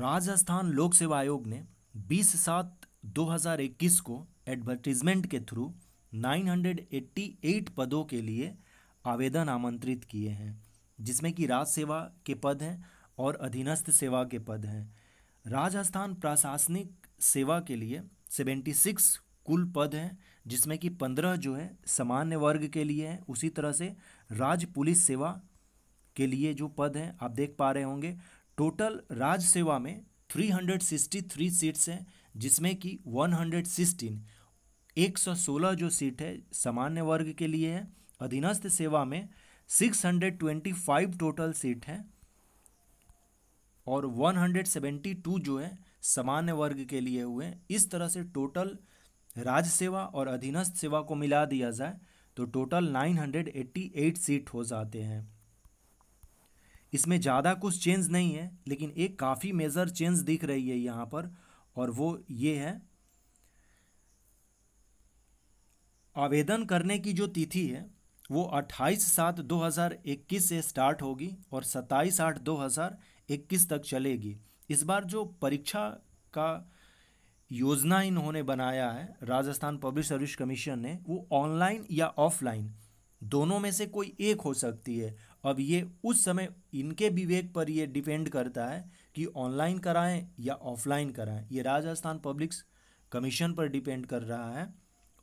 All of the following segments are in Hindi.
राजस्थान लोक सेवा आयोग ने 20 सात 2021 को एडवर्टीजमेंट के थ्रू 988 पदों के लिए आवेदन आमंत्रित किए हैं जिसमें कि राज सेवा के पद हैं और अधीनस्थ सेवा के पद हैं राजस्थान प्रशासनिक सेवा के लिए 76 कुल पद हैं जिसमें कि 15 जो है सामान्य वर्ग के लिए हैं उसी तरह से राज्य पुलिस सेवा के लिए जो पद हैं आप देख पा रहे होंगे टोटल राज्य सेवा में 363 सीट्स हैं जिसमें कि 116 116 जो सीट है सामान्य वर्ग के लिए है अधीनस्थ सेवा में 625 टोटल सीट हैं और 172 जो है सामान्य वर्ग के लिए हुए हैं इस तरह से टोटल राज्य सेवा और अधीनस्थ सेवा को मिला दिया जाए तो टोटल 988 सीट हो जाते हैं इसमें ज़्यादा कुछ चेंज नहीं है लेकिन एक काफ़ी मेजर चेंज दिख रही है यहाँ पर और वो ये है आवेदन करने की जो तिथि है वो 28 सात 2021 से स्टार्ट होगी और 27 आठ 2021 तक चलेगी इस बार जो परीक्षा का योजना इन्होंने बनाया है राजस्थान पब्लिक सर्विस कमीशन ने वो ऑनलाइन या ऑफलाइन दोनों में से कोई एक हो सकती है अब ये उस समय इनके विवेक पर ये डिपेंड करता है कि ऑनलाइन कराएं या ऑफलाइन कराएं ये राजस्थान पब्लिक कमीशन पर डिपेंड कर रहा है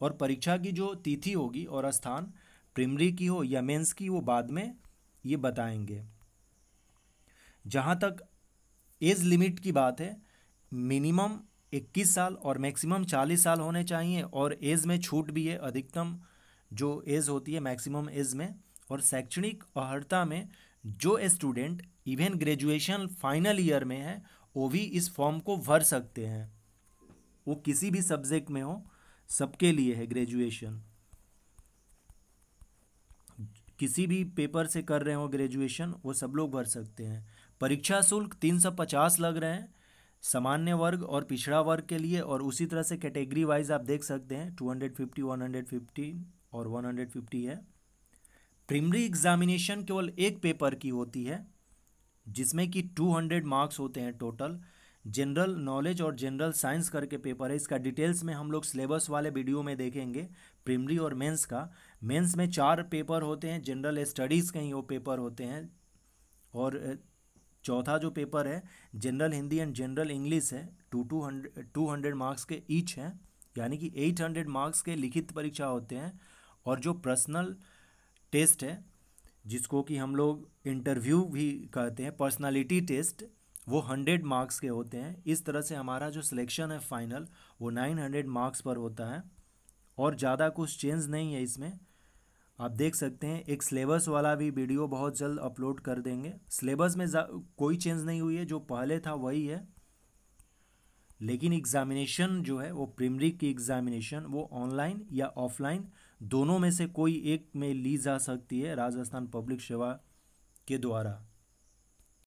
और परीक्षा की जो तिथि होगी और स्थान प्रिमरी की हो या मेंस की वो बाद में ये बताएंगे जहाँ तक एज लिमिट की बात है मिनिमम 21 साल और मैक्सिमम 40 साल होने चाहिए और एज में छूट भी है अधिकतम जो एज होती है मैक्सिमम एज में और शैक्षणिक अर्हता में जो student even graduation final year में है वो भी इस फॉर्म को भर सकते हैं वो किसी भी सब्जेक्ट में हो सबके लिए है ग्रेजुएशन किसी भी पेपर से कर रहे हो ग्रेजुएशन वो सब लोग भर सकते हैं परीक्षा शुल्क तीन सौ पचास लग रहे हैं सामान्य वर्ग और पिछड़ा वर्ग के लिए और उसी तरह से कैटेगरी वाइज आप देख सकते हैं two hundred fifty one hundred fifty और 150 है प्रीमरी एग्जामिनेशन केवल एक पेपर की होती है जिसमें कि 200 मार्क्स होते हैं टोटल जनरल नॉलेज और जनरल साइंस करके पेपर है इसका डिटेल्स में हम लोग सिलेबस वाले वीडियो में देखेंगे प्रीमरी और मेंस का मेंस में चार पेपर होते हैं जनरल स्टडीज़ के ही वो पेपर होते हैं और चौथा जो पेपर है general Hindi and general English है two two hundred two hundred marks के ईच हैं यानी कि एट हंड्रेड मार्क्स के लिखित परीक्षा होते हैं और जो पर्सनल टेस्ट है जिसको कि हम लोग इंटरव्यू भी कहते हैं पर्सनालिटी टेस्ट वो हंड्रेड मार्क्स के होते हैं इस तरह से हमारा जो सिलेक्शन है फाइनल वो नाइन हंड्रेड मार्क्स पर होता है और ज़्यादा कुछ चेंज नहीं है इसमें आप देख सकते हैं एक सिलेबस वाला भी वीडियो बहुत जल्द अपलोड कर देंगे सिलेबस में कोई चेंज नहीं हुई है जो पहले था वही है लेकिन एग्ज़ामिनेशन जो है वो प्रीमरी की एग्ज़ामिनेशन वो ऑनलाइन या ऑफलाइन दोनों में से कोई एक में ली जा सकती है राजस्थान पब्लिक सेवा के द्वारा